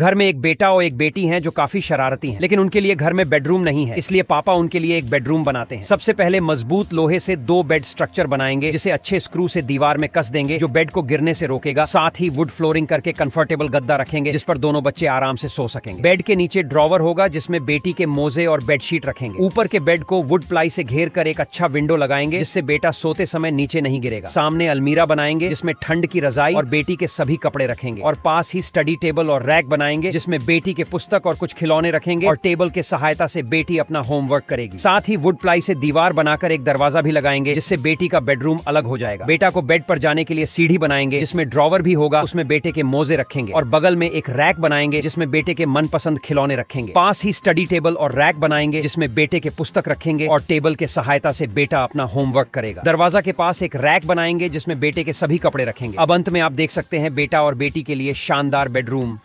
घर में एक बेटा और एक बेटी हैं जो काफी शरारती हैं लेकिन उनके लिए घर में बेडरूम नहीं है इसलिए पापा उनके लिए एक बेडरूम बनाते हैं सबसे पहले मजबूत लोहे से दो बेड स्ट्रक्चर बनाएंगे जिसे अच्छे स्क्रू से दीवार में कस देंगे जो बेड को गिरने से रोकेगा साथ ही वुड फ्लोरिंग करके कंफर्टेबल गद्दा रखेंगे जिस पर दोनों बच्चे आराम से सो सकेंगे बेड के नीचे ड्रॉवर होगा जिसमें बेटी के मोजे और बेडशीट रखेंगे ऊपर के बेड को वुड प्लाई से घेर कर एक अच्छा विंडो लगाएंगे जिससे बेटा सोते समय नीचे नहीं गिरेगा सामने अलमीरा बनाएंगे जिसमें ठंड की रजाई और बेटी के सभी कपड़े रखेंगे और पास ही स्टडी टेबल और रैक बनाएंगे जिसमें बेटी के पुस्तक और कुछ खिलौने रखेंगे और टेबल के सहायता से बेटी अपना होमवर्क करेगी साथ ही वुड प्लाई से दीवार बनाकर एक दरवाजा भी लगाएंगे जिससे बेटी का बेडरूम अलग हो जाएगा बेटा को बेड पर जाने के लिए सीढ़ी बनाएंगे जिसमें ड्रॉवर भी होगा उसमें बेटे के मोजे रखेंगे और बगल में एक रैक बनाएंगे जिसमें बेटे के मनपसंद खिलौने रखेंगे पास ही स्टडी टेबल और रैक बनाएंगे जिसमें बेटे के पुस्तक रखेंगे और टेबल के सहायता से बेटा अपना होमवर्क करेगा दरवाजा के पास एक रैक बनाएंगे जिसमें बेटे के सभी कपड़े रखेंगे अब अंत में आप देख सकते हैं बेटा और बेटी के लिए शानदार बेडरूम